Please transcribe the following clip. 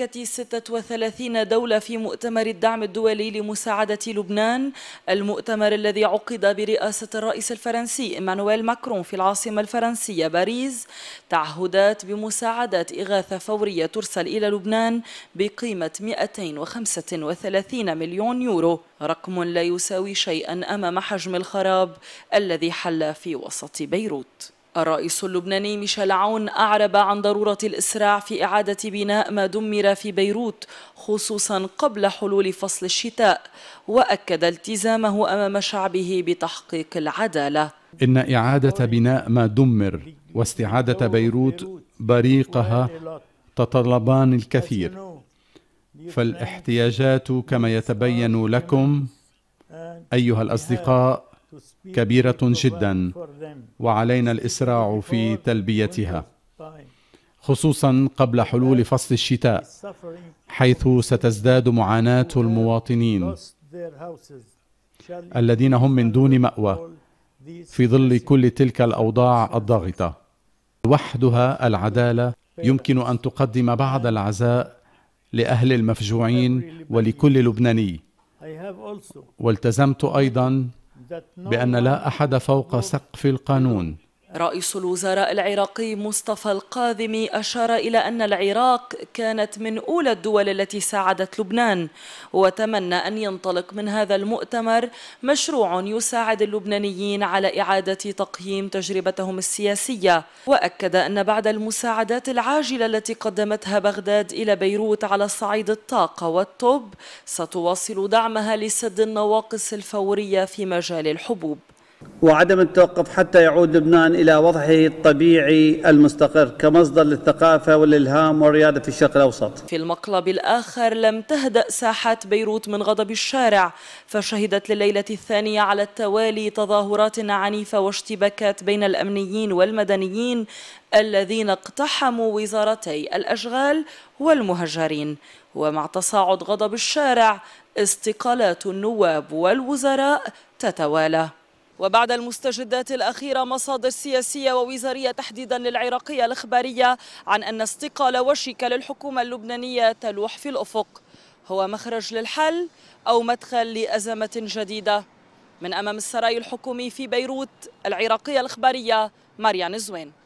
شركة 36 دولة في مؤتمر الدعم الدولي لمساعدة لبنان المؤتمر الذي عقد برئاسة الرئيس الفرنسي إيمانويل ماكرون في العاصمة الفرنسية باريس تعهدات بمساعدات إغاثة فورية ترسل إلى لبنان بقيمة 235 مليون يورو رقم لا يساوي شيئا أمام حجم الخراب الذي حل في وسط بيروت الرئيس اللبناني ميشيل عون أعرب عن ضرورة الإسراع في إعادة بناء ما دمر في بيروت خصوصا قبل حلول فصل الشتاء وأكد التزامه أمام شعبه بتحقيق العدالة إن إعادة بناء ما دمر واستعادة بيروت بريقها تطلبان الكثير فالاحتياجات كما يتبين لكم أيها الأصدقاء كبيرة جدا وعلينا الإسراع في تلبيتها خصوصا قبل حلول فصل الشتاء حيث ستزداد معاناة المواطنين الذين هم من دون مأوى في ظل كل تلك الأوضاع الضاغطة وحدها العدالة يمكن أن تقدم بعض العزاء لأهل المفجوعين ولكل لبناني والتزمت أيضا بان لا احد فوق سقف القانون رئيس الوزراء العراقي مصطفى القاذمي أشار إلى أن العراق كانت من أولى الدول التي ساعدت لبنان وتمنى أن ينطلق من هذا المؤتمر مشروع يساعد اللبنانيين على إعادة تقييم تجربتهم السياسية وأكد أن بعد المساعدات العاجلة التي قدمتها بغداد إلى بيروت على صعيد الطاقة والطب ستواصل دعمها لسد النواقص الفورية في مجال الحبوب وعدم التوقف حتى يعود لبنان إلى وضعه الطبيعي المستقر كمصدر للثقافة والإلهام والريادة في الشرق الأوسط في المقلب الآخر لم تهدأ ساحات بيروت من غضب الشارع فشهدت لليلة الثانية على التوالي تظاهرات عنيفة واشتباكات بين الأمنيين والمدنيين الذين اقتحموا وزارتي الأشغال والمهجرين ومع تصاعد غضب الشارع استقالات النواب والوزراء تتوالى وبعد المستجدات الأخيرة مصادر سياسية ووزارية تحديدا للعراقية الإخبارية عن أن استقال وشك للحكومة اللبنانية تلوح في الأفق هو مخرج للحل أو مدخل لأزمة جديدة من أمام السراي الحكومي في بيروت العراقية الإخبارية ماريان زوين